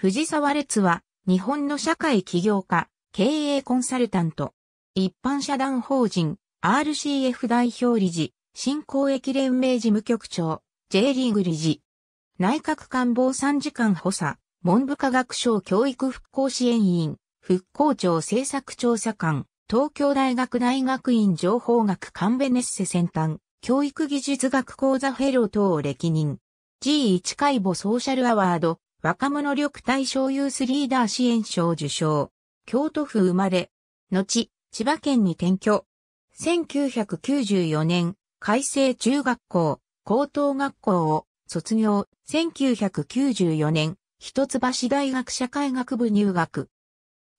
藤沢列は、日本の社会起業家、経営コンサルタント、一般社団法人、RCF 代表理事、新公益連盟事務局長、J リーグ理事、内閣官房参事官補佐、文部科学省教育復興支援員、復興庁政策調査官、東京大学大学院情報学カンベネッセ先端、教育技術学講座フェロー等を歴任。G1 解剖ソーシャルアワード、若者緑対賞ユースリーダー支援賞受賞。京都府生まれ。後、千葉県に転居。1994年、改正中学校、高等学校を卒業。1994年、一橋大学社会学部入学。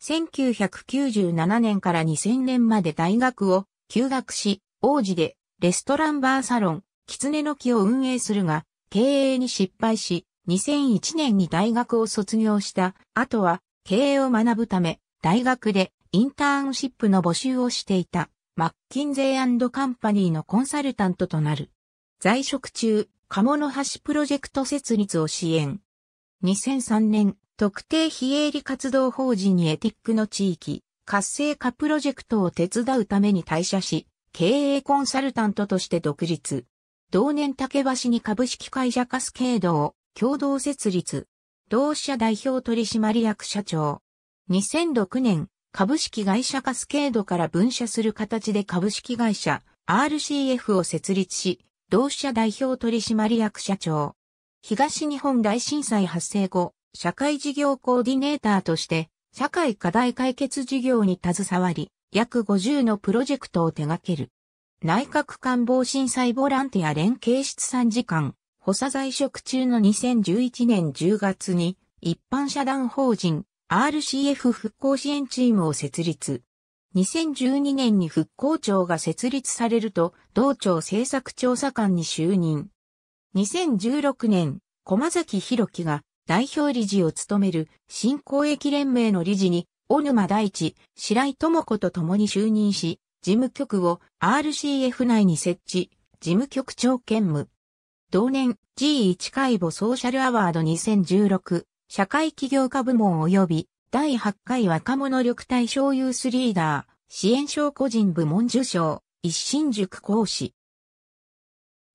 1997年から2000年まで大学を休学し、王子でレストランバーサロン、狐の木を運営するが、経営に失敗し、2001年に大学を卒業した後は経営を学ぶため大学でインターンシップの募集をしていたマッキンゼーカンパニーのコンサルタントとなる。在職中、鴨の橋プロジェクト設立を支援。2003年、特定非営利活動法人にエティックの地域、活性化プロジェクトを手伝うために退社し、経営コンサルタントとして独立。同年竹橋に株式会社カスケードを共同設立、同社代表取締役社長。2006年、株式会社カスケードから分社する形で株式会社 RCF を設立し、同社代表取締役社長。東日本大震災発生後、社会事業コーディネーターとして、社会課題解決事業に携わり、約50のプロジェクトを手掛ける。内閣官房震災ボランティア連携室参時間、補佐在職中の2011年10月に一般社団法人 RCF 復興支援チームを設立。2012年に復興庁が設立されると、同庁政策調査官に就任。2016年、駒崎弘樹が代表理事を務める新公益連盟の理事に、小沼大地、白井智子と共に就任し、事務局を RCF 内に設置、事務局長兼務。同年 G1 解剖ソーシャルアワード2016社会起業家部門及び第8回若者力体象ユースリーダー支援賞個人部門受賞一新塾講師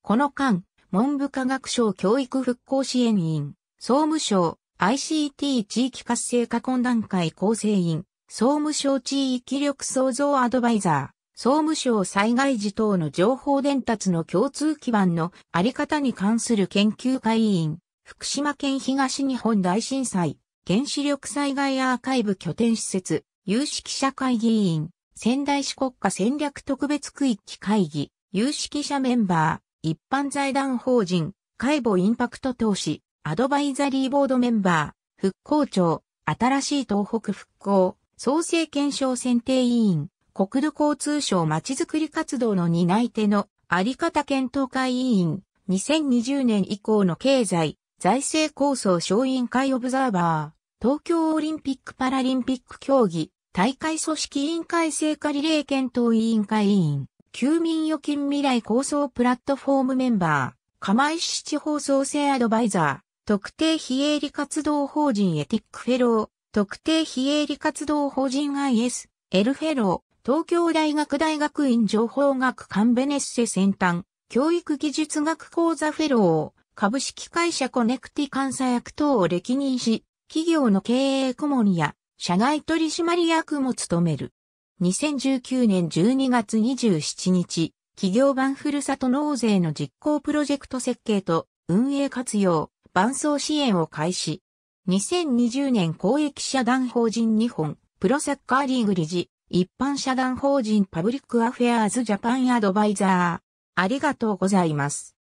この間文部科学省教育復興支援員総務省 ICT 地域活性化懇談会構成員総務省地域力創造アドバイザー、総務省災害時等の情報伝達の共通基盤のあり方に関する研究会委員、福島県東日本大震災、原子力災害アーカイブ拠点施設、有識者会議委員、仙台市国家戦略特別区域会議、有識者メンバー、一般財団法人、解剖インパクト投資、アドバイザリーボードメンバー、復興庁、新しい東北復興、創生検証選定委員、国土交通省まちづくり活動の担い手のあり方検討会委員、2020年以降の経済、財政構想小委員会オブザーバー、東京オリンピック・パラリンピック競技、大会組織委員会成果リレー検討委員会委員、休眠預金未来構想プラットフォームメンバー、釜石地方創生アドバイザー、特定非営利活動法人エティックフェロー、特定非営利活動法人 IS、エルフェロー、東京大学大学院情報学カンベネッセ先端、教育技術学講座フェローを、株式会社コネクティ監査役等を歴任し、企業の経営顧問や、社外取締役も務める。2019年12月27日、企業版ふるさと納税の実行プロジェクト設計と運営活用、伴走支援を開始。2020年公益社団法人日本プロサッカーリーグ理事、一般社団法人パブリックアフェアーズジャパンアドバイザー。ありがとうございます。